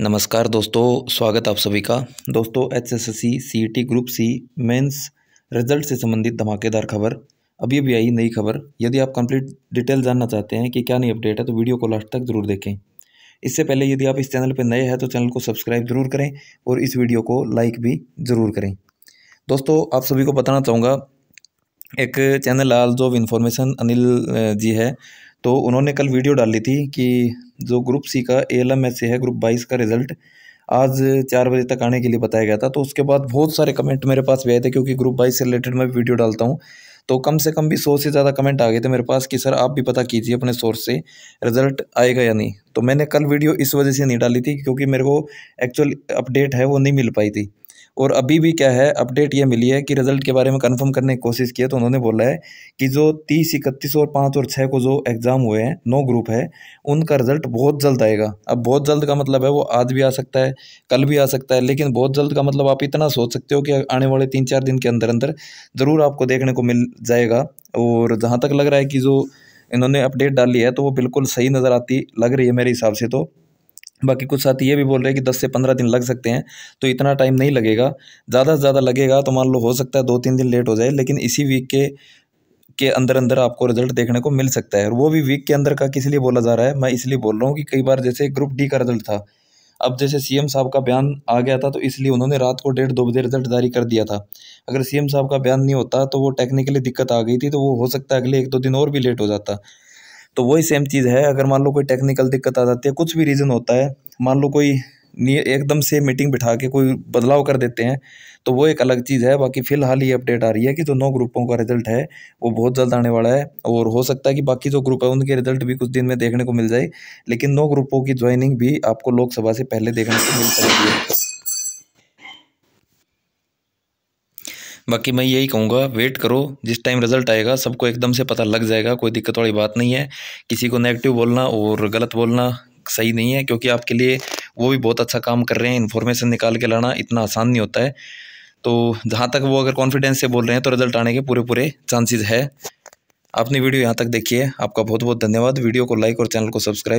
नमस्कार दोस्तों स्वागत आप सभी का दोस्तों H S S C C T group C mains result से संबंधित धमाकेदार खबर अभी अभी आई नई खबर यदि आप कंप्लीट डिटेल जानना चाहते हैं कि क्या नई अपडेट है तो वीडियो को लास्ट तक जरूर देखें इससे पहले यदि आप इस चैनल पर नए हैं तो चैनल को सब्सक्राइब जरूर करें और इस वीडियो को लाइक भी ज़रूर करें दोस्तों आप सभी को बताना चाहूँगा एक चैनल लाल जो इन्फॉर्मेशन अनिल जी है तो उन्होंने कल वीडियो डाली थी कि जो ग्रुप सी का ए एल एम एस है ग्रुप बाईस का रिजल्ट आज चार बजे तक आने के लिए बताया गया था तो उसके बाद बहुत सारे कमेंट मेरे पास भी आए थे क्योंकि ग्रुप बाईस से रिलेटेड मैं वीडियो डालता हूँ तो कम से कम भी सौ से ज़्यादा कमेंट आ गए थे मेरे पास कि सर आप भी पता कीजिए अपने सोर्स से रिजल्ट आएगा या नहीं तो मैंने कल वीडियो इस वजह से नहीं डाली थी क्योंकि मेरे को एक्चुअल अपडेट है वो नहीं मिल पाई थी और अभी भी क्या है अपडेट ये मिली है कि रिजल्ट के बारे में कंफर्म करने की कोशिश की है तो उन्होंने बोला है कि जो तीस इकतीस और पाँच और छः को जो एग्ज़ाम हुए हैं नौ ग्रुप है उनका रिजल्ट बहुत जल्द आएगा अब बहुत जल्द का मतलब है वो आज भी आ सकता है कल भी आ सकता है लेकिन बहुत जल्द का मतलब आप इतना सोच सकते हो कि आने वाले तीन चार दिन के अंदर अंदर ज़रूर आपको देखने को मिल जाएगा और जहाँ तक लग रहा है कि जो इन्होंने अपडेट डाली है तो वो बिल्कुल सही नज़र आती लग रही है मेरे हिसाब से तो बाकी कुछ साथी ये भी बोल रहे हैं कि दस से पंद्रह दिन लग सकते हैं तो इतना टाइम नहीं लगेगा ज़्यादा से ज़्यादा लगेगा तो मान लो हो सकता है दो तीन दिन लेट हो जाए लेकिन इसी वीक के के अंदर अंदर आपको रिजल्ट देखने को मिल सकता है और वो भी वीक के अंदर का किस लिए बोला जा रहा है मैं इसलिए बोल रहा हूँ कि कई बार जैसे ग्रुप डी का रिजल्ट था अब जैसे सीएम साहब का बयान आ गया था तो इसलिए उन्होंने रात को डेढ़ दो बजे रिजल्ट जारी कर दिया था अगर सीएम साहब का बयान नहीं होता तो वो टेक्निकली दिक्कत आ गई थी तो वो हो सकता है अगले एक दो दिन और भी लेट हो जाता तो वही सेम चीज़ है अगर मान लो कोई टेक्निकल दिक्कत आ जाती है कुछ भी रीज़न होता है मान लो कोई एकदम से मीटिंग बिठा के कोई बदलाव कर देते हैं तो वो एक अलग चीज़ है बाकी फ़िलहाल ये अपडेट आ रही है कि जो नौ ग्रुपों का रिजल्ट है वो बहुत जल्द आने वाला है और हो सकता है कि बाकी जो ग्रुप है उनके रिजल्ट भी कुछ दिन में देखने को मिल जाए लेकिन नौ ग्रुपों की ज्वाइनिंग भी आपको लोकसभा से पहले देखने को मिल सकती है बाकी मैं यही कहूँगा वेट करो जिस टाइम रिजल्ट आएगा सबको एकदम से पता लग जाएगा कोई दिक्कत वाली बात नहीं है किसी को नेगेटिव बोलना और गलत बोलना सही नहीं है क्योंकि आपके लिए वो भी बहुत अच्छा काम कर रहे हैं इन्फॉर्मेशन निकाल के लाना इतना आसान नहीं होता है तो जहाँ तक वो अगर कॉन्फिडेंस से बोल रहे हैं तो रिजल्ट आने के पूरे पूरे चांसेस है आपने वीडियो यहाँ तक देखी है आपका बहुत बहुत धन्यवाद वीडियो को लाइक और चैनल को सब्सक्राइब